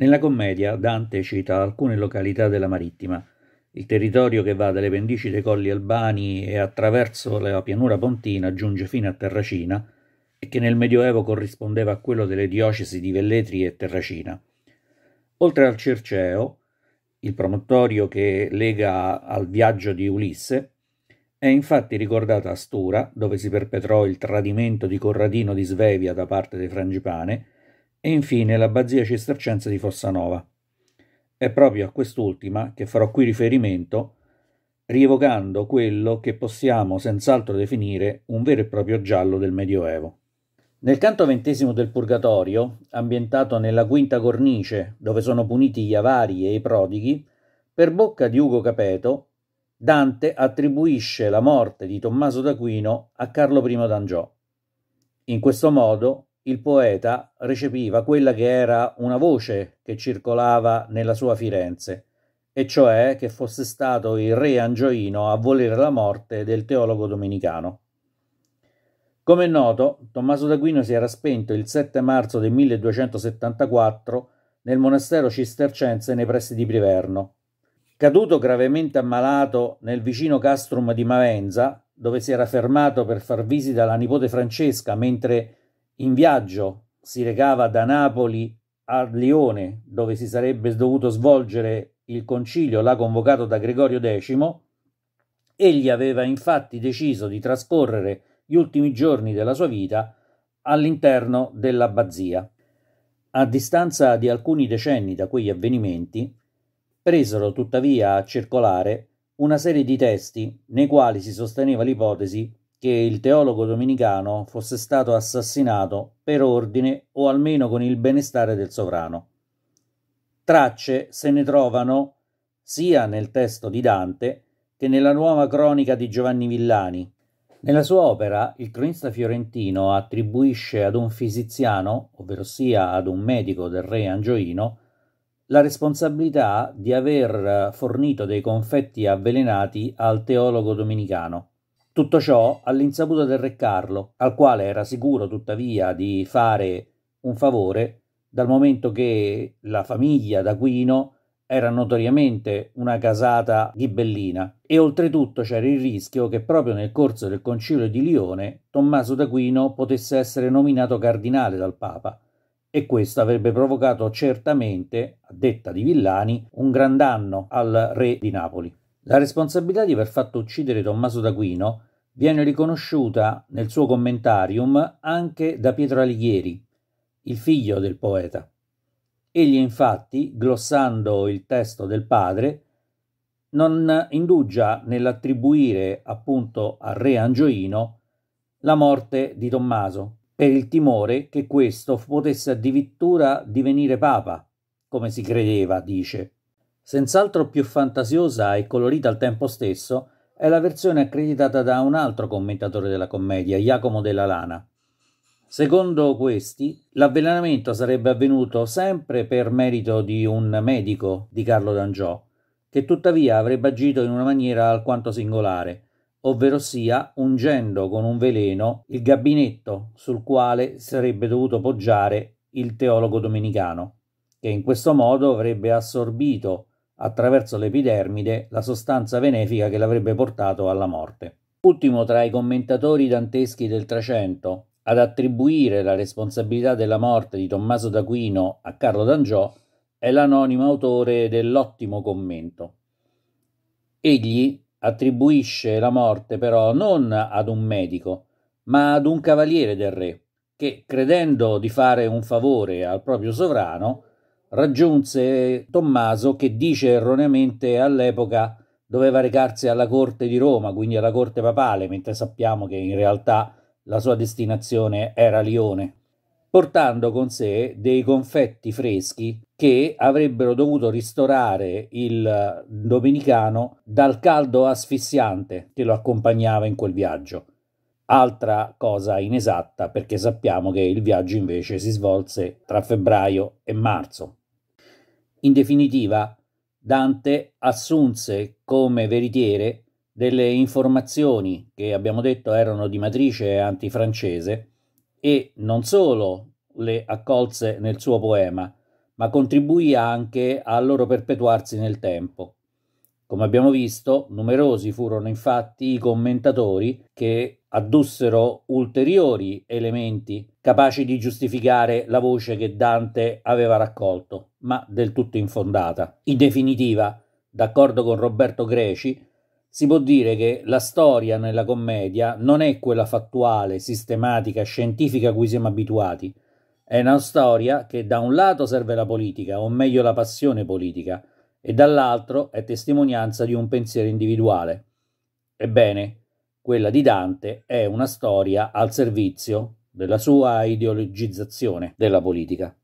Nella commedia Dante cita alcune località della Marittima. Il territorio che va dalle pendici dei colli albani e attraverso la pianura pontina giunge fino a Terracina e che nel Medioevo corrispondeva a quello delle diocesi di Velletri e Terracina. Oltre al Circeo, il promontorio che lega al viaggio di Ulisse, è infatti ricordata Astura, dove si perpetrò il tradimento di Corradino di Svevia da parte dei Frangipane, e infine l'abbazia cistercense di Fossanova. È proprio a quest'ultima che farò qui riferimento, rievocando quello che possiamo senz'altro definire un vero e proprio giallo del Medioevo. Nel canto ventesimo del Purgatorio, ambientato nella quinta cornice, dove sono puniti gli avari e i prodighi, per bocca di Ugo Capeto, Dante attribuisce la morte di Tommaso d'Aquino a Carlo I d'Angiò. In questo modo il poeta recepiva quella che era una voce che circolava nella sua Firenze, e cioè che fosse stato il re Angioino a volere la morte del teologo domenicano. Come è noto, Tommaso d'Aquino si era spento il 7 marzo del 1274 nel monastero cistercense nei pressi di Priverno. Caduto gravemente ammalato nel vicino castrum di Mavenza, dove si era fermato per far visita alla nipote Francesca mentre in viaggio si recava da Napoli a Lione, dove si sarebbe dovuto svolgere il concilio là convocato da Gregorio X, egli aveva infatti deciso di trascorrere gli ultimi giorni della sua vita all'interno dell'abbazia. A distanza di alcuni decenni da quegli avvenimenti, presero tuttavia a circolare una serie di testi nei quali si sosteneva l'ipotesi che il teologo dominicano fosse stato assassinato per ordine o almeno con il benestare del sovrano. Tracce se ne trovano sia nel testo di Dante che nella nuova cronica di Giovanni Villani. Nella sua opera il cronista fiorentino attribuisce ad un fisiziano, ovvero sia ad un medico del re Angioino, la responsabilità di aver fornito dei confetti avvelenati al teologo dominicano. Tutto ciò all'insaputa del re Carlo, al quale era sicuro tuttavia di fare un favore, dal momento che la famiglia d'Aquino era notoriamente una casata ghibellina e oltretutto c'era il rischio che proprio nel corso del concilio di Lione Tommaso d'Aquino potesse essere nominato cardinale dal Papa e questo avrebbe provocato certamente, a detta di Villani, un gran danno al re di Napoli. La responsabilità di aver fatto uccidere Tommaso d'Aquino viene riconosciuta nel suo commentarium anche da Pietro Alighieri, il figlio del poeta. Egli infatti, glossando il testo del padre, non indugia nell'attribuire appunto al re Angioino la morte di Tommaso, per il timore che questo potesse addirittura divenire papa, come si credeva, dice. Senz'altro più fantasiosa e colorita al tempo stesso è la versione accreditata da un altro commentatore della commedia, Jacomo della Lana. Secondo questi, l'avvelenamento sarebbe avvenuto sempre per merito di un medico di Carlo d'Angiò, che tuttavia avrebbe agito in una maniera alquanto singolare, ovvero sia ungendo con un veleno il gabinetto sul quale sarebbe dovuto poggiare il teologo domenicano, che in questo modo avrebbe assorbito attraverso l'epidermide la sostanza benefica che l'avrebbe portato alla morte. Ultimo tra i commentatori danteschi del Trecento ad attribuire la responsabilità della morte di Tommaso d'Aquino a Carlo d'Angiò è l'anonimo autore dell'ottimo commento. Egli attribuisce la morte però non ad un medico, ma ad un cavaliere del re, che, credendo di fare un favore al proprio sovrano, raggiunse Tommaso che dice erroneamente all'epoca doveva recarsi alla corte di Roma, quindi alla corte papale, mentre sappiamo che in realtà la sua destinazione era Lione, portando con sé dei confetti freschi che avrebbero dovuto ristorare il domenicano dal caldo asfissiante che lo accompagnava in quel viaggio. Altra cosa inesatta perché sappiamo che il viaggio invece si svolse tra febbraio e marzo. In definitiva, Dante assunse come veritiere delle informazioni che abbiamo detto erano di matrice antifrancese e non solo le accolse nel suo poema, ma contribuì anche al loro perpetuarsi nel tempo. Come abbiamo visto, numerosi furono infatti i commentatori che addussero ulteriori elementi capaci di giustificare la voce che Dante aveva raccolto, ma del tutto infondata. In definitiva, d'accordo con Roberto Greci, si può dire che la storia nella commedia non è quella fattuale, sistematica, scientifica a cui siamo abituati. È una storia che da un lato serve la politica, o meglio la passione politica, e dall'altro è testimonianza di un pensiero individuale. Ebbene, quella di Dante è una storia al servizio della sua ideologizzazione della politica.